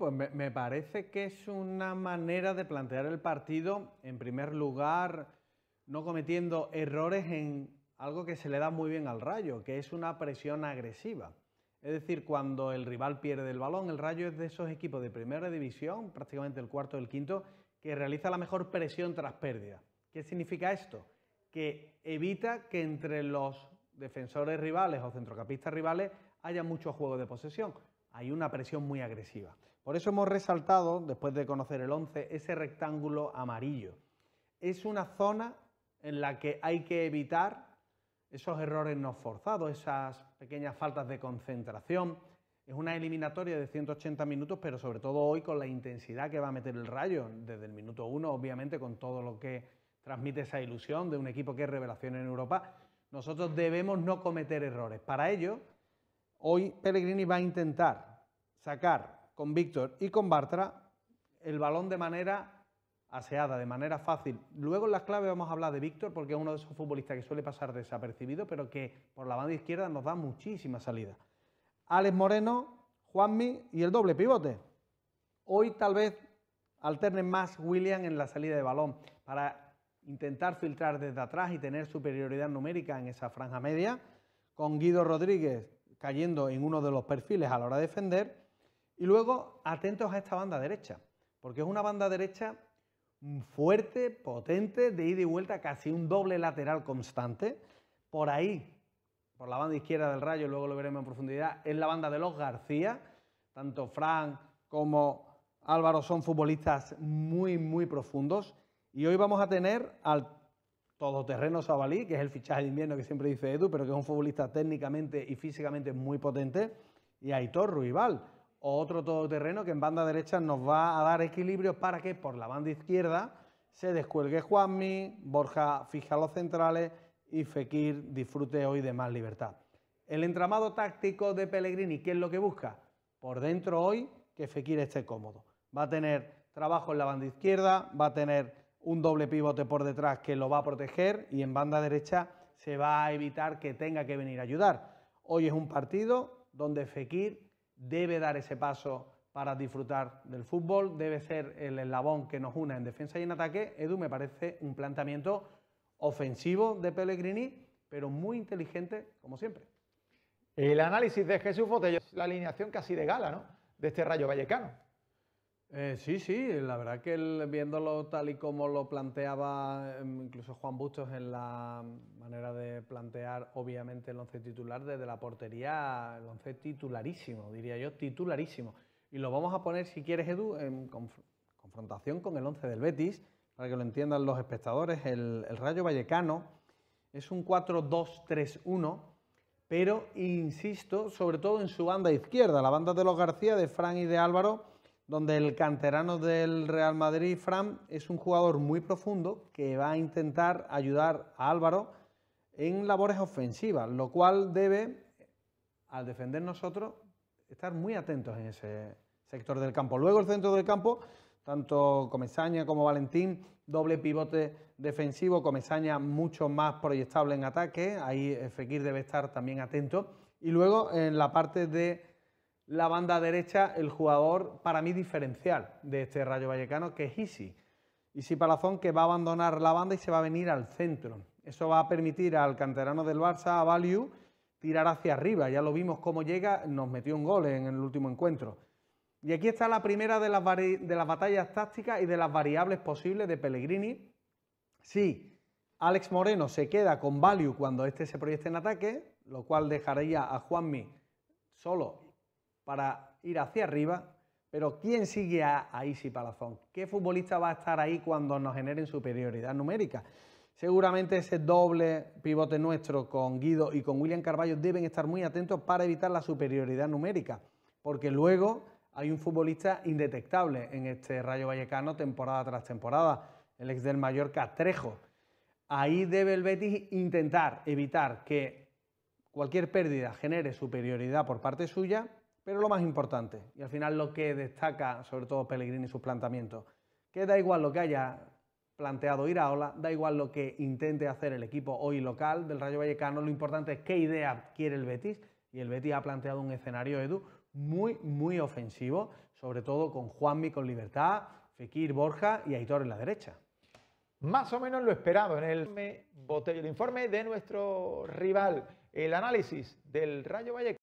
Pues me, parece que es una manera de plantear el partido, en primer lugar, no cometiendo errores en algo que se le da muy bien al Rayo, que es una presión agresiva. Es decir, cuando el rival pierde el balón, el Rayo es de esos equipos de primera división, prácticamente el cuarto o el quinto, que realiza la mejor presión tras pérdida. ¿Qué significa esto? Que evita que entre los defensores rivales o centrocampistas rivales haya mucho juego de posesión hay una presión muy agresiva. Por eso hemos resaltado, después de conocer el 11, ese rectángulo amarillo. Es una zona en la que hay que evitar esos errores no forzados, esas pequeñas faltas de concentración. Es una eliminatoria de 180 minutos, pero sobre todo hoy con la intensidad que va a meter el Rayo, desde el minuto 1, obviamente, con todo lo que transmite esa ilusión de un equipo que es revelación en Europa. Nosotros debemos no cometer errores. Para ello, Hoy Pellegrini va a intentar sacar con Víctor y con Bartra el balón de manera aseada, de manera fácil. Luego en las claves vamos a hablar de Víctor porque es uno de esos futbolistas que suele pasar desapercibido, pero que por la banda izquierda nos da muchísima salida. Alex Moreno, Juanmi y el doble pivote. Hoy tal vez alterne más William en la salida de balón para intentar filtrar desde atrás y tener superioridad numérica en esa franja media. Con Guido Rodríguez, cayendo en uno de los perfiles a la hora de defender. Y luego atentos a esta banda derecha, porque es una banda derecha fuerte, potente, de ida y vuelta, casi un doble lateral constante. Por ahí, por la banda izquierda del rayo, luego lo veremos en profundidad, es la banda de los García. Tanto Frank como Álvaro son futbolistas muy, muy profundos. Y hoy vamos a tener al todoterreno Sabalí, que es el fichaje de invierno que siempre dice Edu, pero que es un futbolista técnicamente y físicamente muy potente, y Aitor Ruibal, otro todoterreno que en banda derecha nos va a dar equilibrio para que por la banda izquierda se descuelgue Juanmi, Borja fija los centrales y Fekir disfrute hoy de más libertad. El entramado táctico de Pellegrini, ¿qué es lo que busca? Por dentro hoy que Fekir esté cómodo. Va a tener trabajo en la banda izquierda, va a tener un doble pivote por detrás que lo va a proteger y en banda derecha se va a evitar que tenga que venir a ayudar. Hoy es un partido donde Fekir debe dar ese paso para disfrutar del fútbol, debe ser el eslabón que nos una en defensa y en ataque. Edu me parece un planteamiento ofensivo de Pellegrini, pero muy inteligente, como siempre. El análisis de Jesús es la alineación casi de gala, ¿no? De este Rayo Vallecano. Eh, sí, sí, la verdad que viéndolo tal y como lo planteaba em, incluso Juan Bustos en la manera de plantear obviamente el once titular desde la portería, el once titularísimo, diría yo, titularísimo. Y lo vamos a poner, si quieres, Edu, en confrontación con el once del Betis, para que lo entiendan los espectadores, el, el Rayo Vallecano es un 4-2-3-1 pero insisto, sobre todo en su banda izquierda, la banda de los García, de Fran y de Álvaro, donde el canterano del Real Madrid, Fran, es un jugador muy profundo que va a intentar ayudar a Álvaro en labores ofensivas, lo cual debe, al defender nosotros, estar muy atentos en ese sector del campo. Luego el centro del campo, tanto Comesaña como Valentín, doble pivote defensivo, Comesaña mucho más proyectable en ataque, ahí Fekir debe estar también atento. Y luego en la parte de la banda derecha el jugador para mí diferencial de este Rayo Vallecano, que es Isi. Isi Palazón que va a abandonar la banda y se va a venir al centro. Eso va a permitir al canterano del Barça, a Value, tirar hacia arriba. Ya lo vimos cómo llega, nos metió un gol en el último encuentro. Y aquí está la primera de las, batallas tácticas y de las variables posibles de Pellegrini. Sí, Alex Moreno se queda con Value cuando este se proyecte en ataque, lo cual dejaría a Juanmi solo para ir hacia arriba, pero ¿quién sigue a, a Palazón? ¿Qué futbolista va a estar ahí cuando nos generen superioridad numérica? Seguramente ese doble pivote nuestro con Guido y con William Carballo deben estar muy atentos para evitar la superioridad numérica, porque luego hay un futbolista indetectable en este Rayo Vallecano temporada tras temporada, el ex del Mallorca Trejo. Ahí debe el Betis intentar evitar que cualquier pérdida genere superioridad por parte suya pero lo más importante, y al final lo que destaca sobre todo Pellegrini y sus planteamientos, que da igual lo que haya planteado Iraola, da igual lo que intente hacer el equipo hoy local del Rayo Vallecano, lo importante es qué idea quiere el Betis, y el Betis ha planteado un escenario, Edu, muy, muy ofensivo, sobre todo con Juanmi con libertad, Fekir, Borja y Aitor en la derecha. Más o menos lo esperado en el, el informe de nuestro rival, el análisis del Rayo Vallecano.